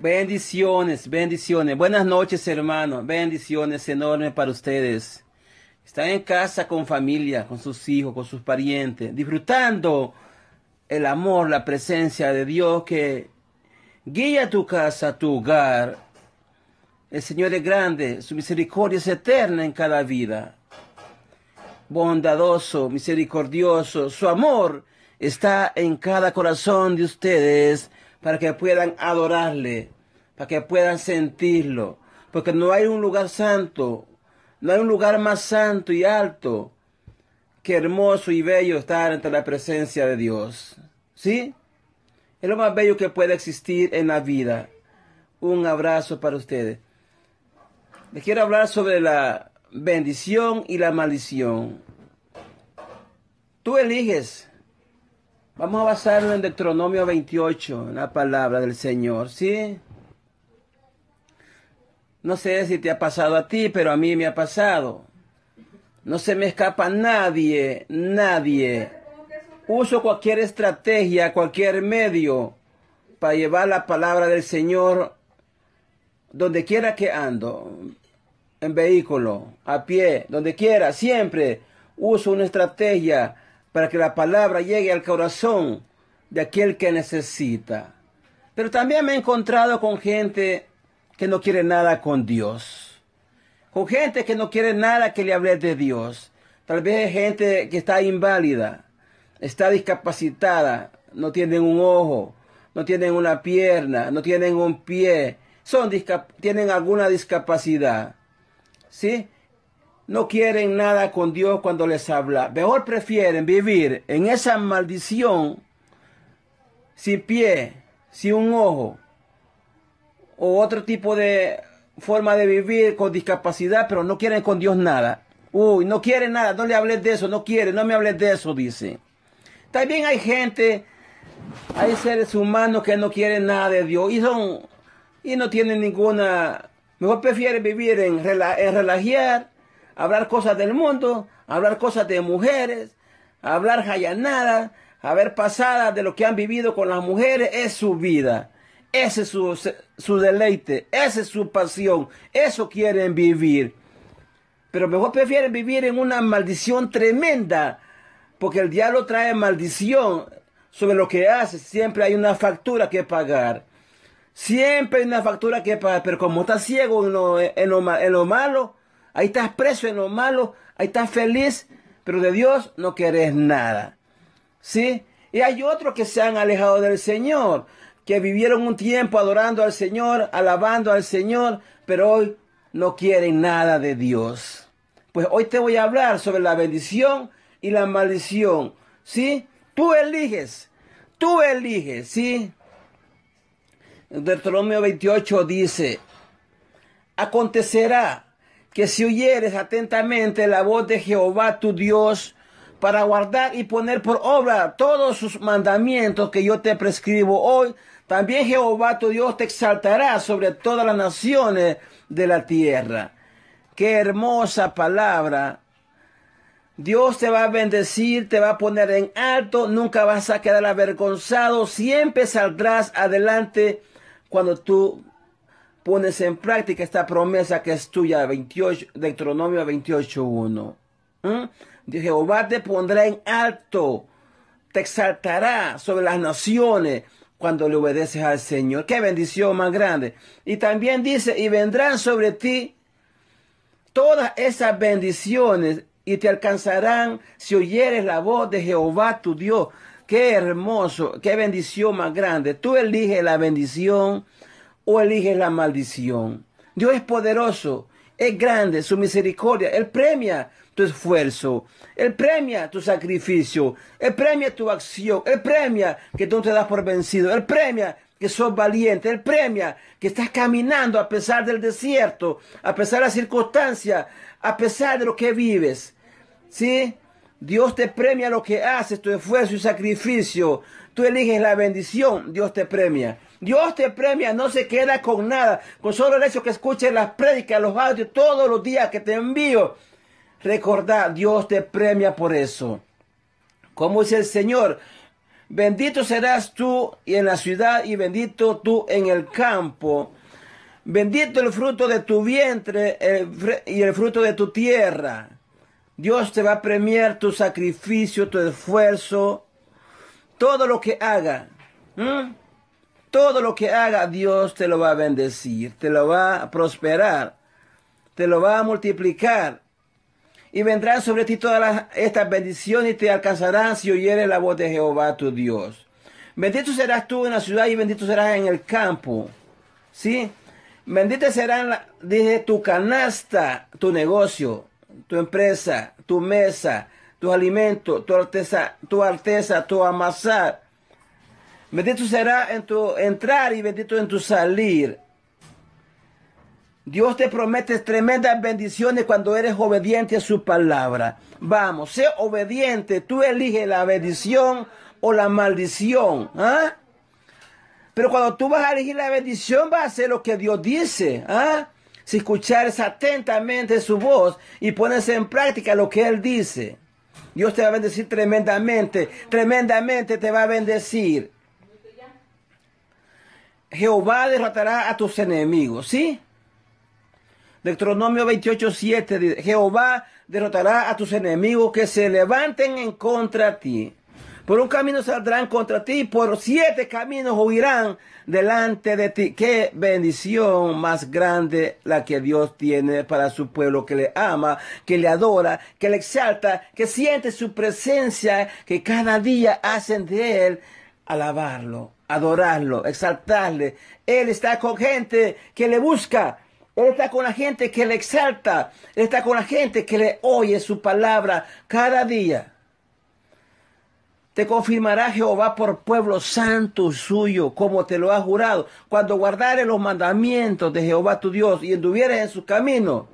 Bendiciones, bendiciones. Buenas noches, hermano. Bendiciones enormes para ustedes. Están en casa con familia, con sus hijos, con sus parientes, disfrutando el amor, la presencia de Dios que guía tu casa, tu hogar. El Señor es grande, su misericordia es eterna en cada vida. Bondadoso, misericordioso, su amor está en cada corazón de ustedes para que puedan adorarle para que puedan sentirlo. Porque no hay un lugar santo, no hay un lugar más santo y alto que hermoso y bello estar ante la presencia de Dios. ¿Sí? Es lo más bello que puede existir en la vida. Un abrazo para ustedes. Les quiero hablar sobre la bendición y la maldición. Tú eliges. Vamos a basarlo en Deuteronomio 28, en la palabra del Señor, ¿sí? No sé si te ha pasado a ti, pero a mí me ha pasado. No se me escapa nadie, nadie. Uso cualquier estrategia, cualquier medio para llevar la palabra del Señor donde quiera que ando, en vehículo, a pie, donde quiera, siempre uso una estrategia para que la palabra llegue al corazón de aquel que necesita. Pero también me he encontrado con gente que no quiere nada con Dios, con gente que no quiere nada que le hable de Dios. Tal vez gente que está inválida, está discapacitada, no tienen un ojo, no tienen una pierna, no tienen un pie, son tienen alguna discapacidad. ¿Sí? no quieren nada con Dios cuando les habla. Mejor prefieren vivir en esa maldición sin pie, sin un ojo, o otro tipo de forma de vivir con discapacidad, pero no quieren con Dios nada. Uy, no quiere nada, no le hables de eso, no quiere, no me hables de eso, dice. También hay gente, hay seres humanos que no quieren nada de Dios y son y no tienen ninguna, mejor prefieren vivir en, rela, relajear, hablar cosas del mundo, hablar cosas de mujeres, hablar jayanada, haber pasadas de lo que han vivido con las mujeres, es su vida. Ese es su, deleite, esa es su pasión, eso quieren vivir. Pero mejor prefieren vivir en una maldición tremenda, porque el diablo trae maldición sobre lo que hace. Siempre hay una factura que pagar. Siempre hay una factura que pagar. Pero como estás ciego en lo, en lo, en lo malo, ahí estás preso en lo malo, ahí estás feliz, pero de Dios no querés nada. ¿Sí? Y hay otros que se han alejado del Señor que vivieron un tiempo adorando al Señor, alabando al Señor, pero hoy no quieren nada de Dios. Pues hoy te voy a hablar sobre la bendición y la maldición. ¿Sí? Tú eliges. Tú eliges, ¿sí? Deuteronomio 28 dice, acontecerá que si oyeres atentamente la voz de Jehová tu Dios, para guardar y poner por obra todos sus mandamientos que yo te prescribo hoy, también Jehová tu Dios te exaltará sobre todas las naciones de la tierra. Qué hermosa palabra. Dios te va a bendecir, te va a poner en alto, nunca vas a quedar avergonzado, siempre saldrás adelante cuando tú pones en práctica esta promesa que es tuya, 28, Deuteronomio 28.1. ¿Mm? Jehová te pondrá en alto, te exaltará sobre las naciones cuando le obedeces al Señor. Qué bendición más grande. Y también dice, y vendrán sobre ti todas esas bendiciones y te alcanzarán si oyeres la voz de Jehová tu Dios. Qué hermoso, qué bendición más grande. Tú eliges la bendición o eliges la maldición. Dios es poderoso, es grande, su misericordia, Él premia tu esfuerzo, Él premia tu sacrificio, Él premia tu acción, el premia que tú te das por vencido, Él premia que sos valiente, el premia que estás caminando a pesar del desierto, a pesar de las circunstancias, a pesar de lo que vives. ¿Sí? Dios te premia lo que haces, tu esfuerzo y sacrificio. Tú eliges la bendición, Dios te premia. Dios te premia, no se queda con nada, con solo el hecho que escuches las prédicas, los audios todos los días que te envío. Recordad, Dios te premia por eso. Como dice el Señor, bendito serás tú en la ciudad y bendito tú en el campo. Bendito el fruto de tu vientre y el fruto de tu tierra. Dios te va a premiar tu sacrificio, tu esfuerzo, todo lo que haga. Todo lo que haga, Dios te lo va a bendecir, te lo va a prosperar, te lo va a multiplicar y vendrán sobre ti todas estas bendiciones y te alcanzarán si oyeres la voz de Jehová tu Dios. Bendito serás tú en la ciudad y bendito serás en el campo. ¿Sí? Bendita será, dije, tu canasta, tu negocio, tu empresa, tu mesa, tu alimento, tu alteza, tu alteza, tu amasar. Bendito será en tu entrar y bendito en tu salir. Dios te promete tremendas bendiciones cuando eres obediente a su palabra. Vamos, sé obediente. Tú eliges la bendición o la maldición. ¿ah? Pero cuando tú vas a elegir la bendición, vas a hacer lo que Dios dice. ¿ah? Si escuchares atentamente su voz y pones en práctica lo que Él dice, Dios te va a bendecir tremendamente. Tremendamente te va a bendecir. Jehová derrotará a tus enemigos, ¿sí? Deuteronomio 28, dice, Jehová derrotará a tus enemigos que se levanten en contra de ti. Por un camino saldrán contra ti, por siete caminos huirán delante de ti. Qué bendición más grande la que Dios tiene para su pueblo que le ama, que le adora, que le exalta, que siente su presencia, que cada día hacen de él alabarlo, adorarlo, exaltarle. Él está con gente que le busca, él está con la gente que le exalta. Él está con la gente que le oye su palabra cada día. Te confirmará Jehová por pueblo santo suyo, como te lo ha jurado, cuando guardares los mandamientos de Jehová tu Dios y anduvieres en su camino.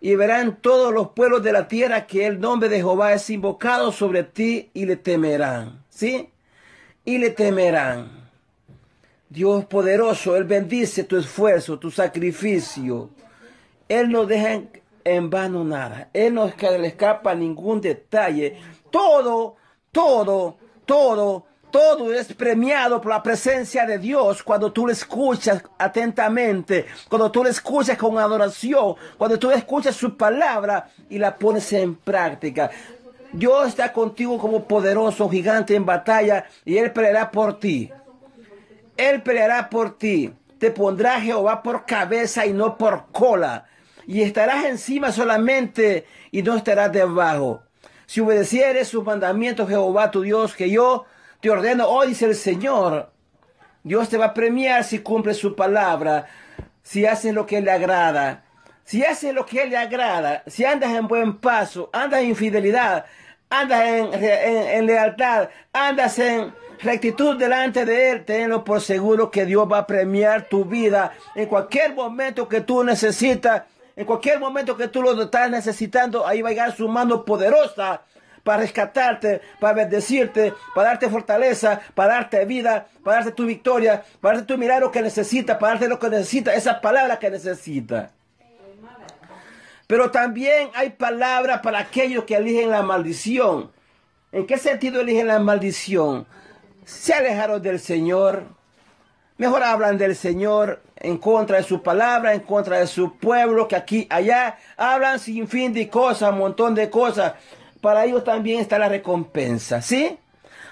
Y verán todos los pueblos de la tierra que el nombre de Jehová es invocado sobre ti y le temerán. ¿Sí? Y le temerán. Dios poderoso, Él bendice tu esfuerzo, tu sacrificio. Él no deja en, vano nada. Él no le escapa ningún detalle. Todo, todo, todo, todo es premiado por la presencia de Dios cuando tú le escuchas atentamente, cuando tú le escuchas con adoración, cuando tú escuchas su palabra y la pones en práctica. Dios está contigo como poderoso gigante en batalla y Él peleará por ti. Él peleará por ti. Te pondrá Jehová por cabeza y no por cola. Y estarás encima solamente y no estarás debajo. Si obedecieres sus mandamientos, Jehová tu Dios, que yo te ordeno hoy, oh, dice el Señor, Dios te va a premiar si cumples su palabra, si haces lo que le agrada. Si haces lo que le agrada, si andas en buen paso, andas en fidelidad, andas en lealtad, andas en rectitud delante de Él, tenlo por seguro que Dios va a premiar tu vida en cualquier momento que tú necesitas. En cualquier momento que tú lo estás necesitando, ahí va a llegar su mano poderosa para rescatarte, para bendecirte, para darte fortaleza, para darte vida, para darte tu victoria, para darte tu milagro que necesitas, para darte lo que necesitas, esa palabra que necesitas. Pero también hay palabras para aquellos que eligen la maldición. ¿En qué sentido eligen la maldición? se alejaron del Señor, mejor hablan del Señor en contra de su palabra, en contra de su pueblo, que aquí, allá, hablan sin fin de cosas, un montón de cosas. Para ellos también está la recompensa, ¿sí?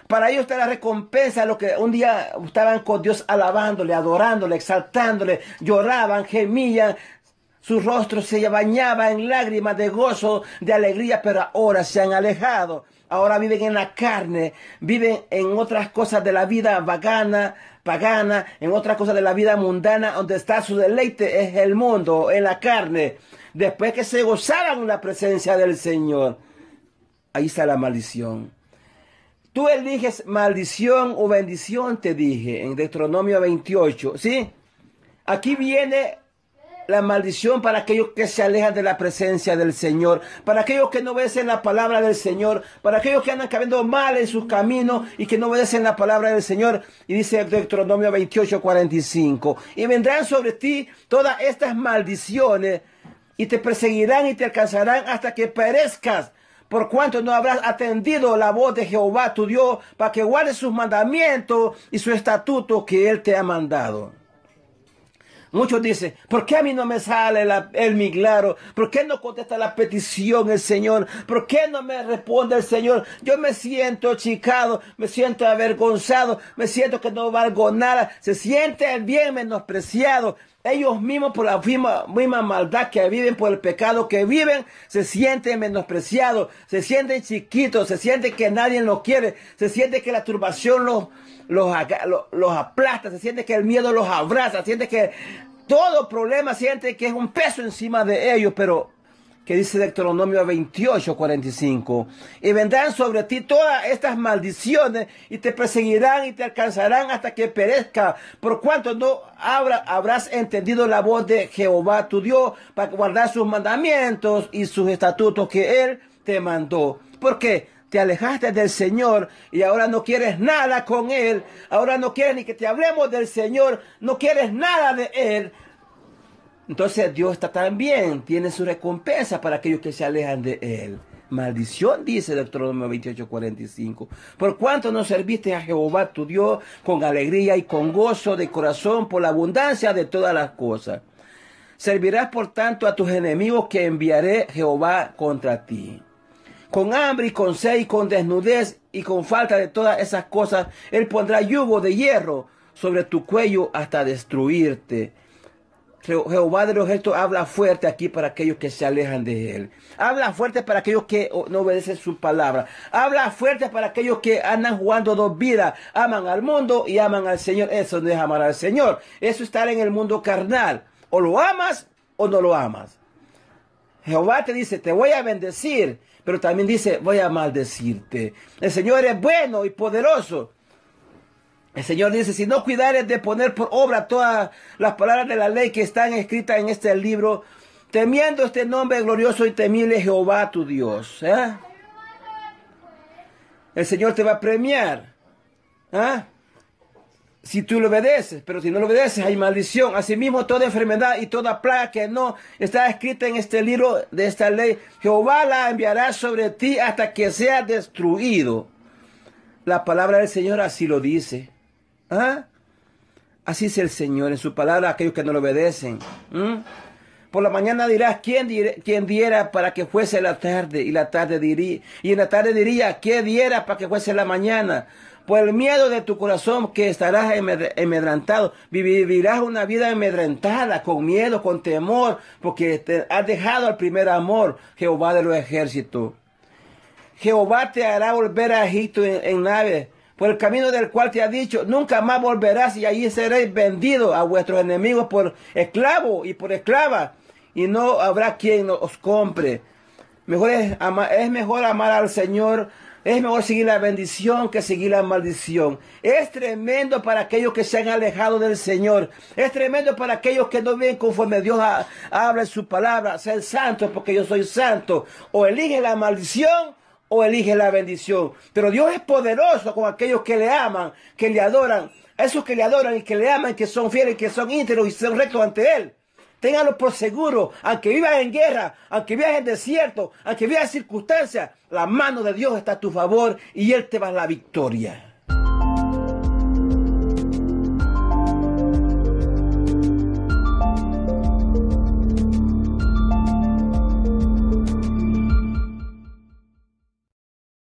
Para ellos está la recompensa, lo que un día estaban con Dios alabándole, adorándole, exaltándole, lloraban, gemían, su rostro se bañaba en lágrimas de gozo, de alegría, pero ahora se han alejado ahora viven en la carne, viven en otras cosas de la vida vagana, pagana, en otras cosas de la vida mundana, donde está su deleite, es el mundo, en la carne. Después que se gozaban la presencia del Señor, ahí está la maldición. Tú eliges maldición o bendición, te dije en Deuteronomio 28, ¿sí? Aquí viene la maldición para aquellos que se alejan de la presencia del Señor, para aquellos que no obedecen la palabra del Señor, para aquellos que andan cabiendo mal en sus caminos y que no obedecen la palabra del Señor. Y dice Deuteronomio 28, 45, y vendrán sobre ti todas estas maldiciones y te perseguirán y te alcanzarán hasta que perezcas. Por cuanto no habrás atendido la voz de Jehová tu Dios, para que guardes sus mandamientos y su estatuto que Él te ha mandado. Muchos dicen, ¿por qué a mí no me sale el miglaro? ¿Por qué no contesta la petición el Señor? ¿Por qué no me responde el Señor? Yo me siento chicado, me siento avergonzado, me siento que no valgo nada, se siente bien menospreciado, ellos mismos, por la misma, misma, maldad que viven, por el pecado que viven, se sienten menospreciados, se sienten chiquitos, se sienten que nadie los quiere, se siente que la turbación los, los, los aplasta, se siente que el miedo los abraza, se siente que todo problema siente que es un peso encima de ellos, pero que dice Deuteronomio 28, 45. Y vendrán sobre ti todas estas maldiciones y te perseguirán y te alcanzarán hasta que perezca. Por cuanto no habrás entendido la voz de Jehová tu Dios para guardar sus mandamientos y sus estatutos que Él te mandó. ...porque te alejaste del Señor y ahora no quieres nada con Él, ahora no quieres ni que te hablemos del Señor, no quieres nada de Él, entonces Dios está también, tiene su recompensa para aquellos que se alejan de Él. Maldición, dice Deuteronomio 28, 45. Por cuanto no serviste a Jehová tu Dios con alegría y con gozo de corazón por la abundancia de todas las cosas. Servirás por tanto a tus enemigos que enviaré Jehová contra ti. Con hambre y con sed y con desnudez y con falta de todas esas cosas, Él pondrá yugo de hierro sobre tu cuello hasta destruirte. Jehová de los gestos habla fuerte aquí para aquellos que se alejan de él. Habla fuerte para aquellos que no obedecen su palabra. Habla fuerte para aquellos que andan jugando dos vidas. Aman al mundo y aman al Señor. Eso no es amar al Señor. Eso es estar en el mundo carnal. O lo amas o no lo amas. Jehová te dice, te voy a bendecir, pero también dice, voy a maldecirte. El Señor es bueno y poderoso el Señor dice, si no cuidares de poner por obra todas las palabras de la ley que están escritas en este libro, temiendo este nombre glorioso y temible Jehová tu Dios. ¿eh? El Señor te va a premiar. ¿eh? Si tú lo obedeces, pero si no lo obedeces, hay maldición. Asimismo, toda enfermedad y toda plaga que no está escrita en este libro de esta ley, Jehová la enviará sobre ti hasta que sea destruido. La palabra del Señor así lo dice. ¿Ah? Así es el Señor en su palabra aquellos que no lo obedecen. Por la mañana dirás, ¿quién, ¿quién, diera para que fuese la tarde? Y la tarde y en la tarde diría, ¿qué diera para que fuese la mañana? Por el miedo de tu corazón que estarás enmedrantado, vivirás una vida emedrentada con miedo, con temor, porque has dejado al primer amor, Jehová de los ejércitos. Jehová te hará volver a Egipto en, en por el camino del cual te ha dicho, nunca más volverás y allí seréis vendidos a vuestros enemigos por esclavo y por esclava, y no habrá quien os compre. Mejor es, es mejor amar al Señor, es mejor seguir la bendición que seguir la maldición. Es tremendo para aquellos que se han alejado del Señor. Es tremendo para aquellos que no ven conforme Dios habla en su palabra, ser santo porque yo soy santo. O elige la maldición o elige la bendición. Pero Dios es poderoso con aquellos que le aman, que le adoran, a esos que le adoran y que le aman, que son fieles, que son ínteros y son rectos ante Él. Ténganlo por seguro, aunque vivas en guerra, aunque vivas en desierto, aunque vivas en circunstancias, la mano de Dios está a tu favor y Él te va a la victoria.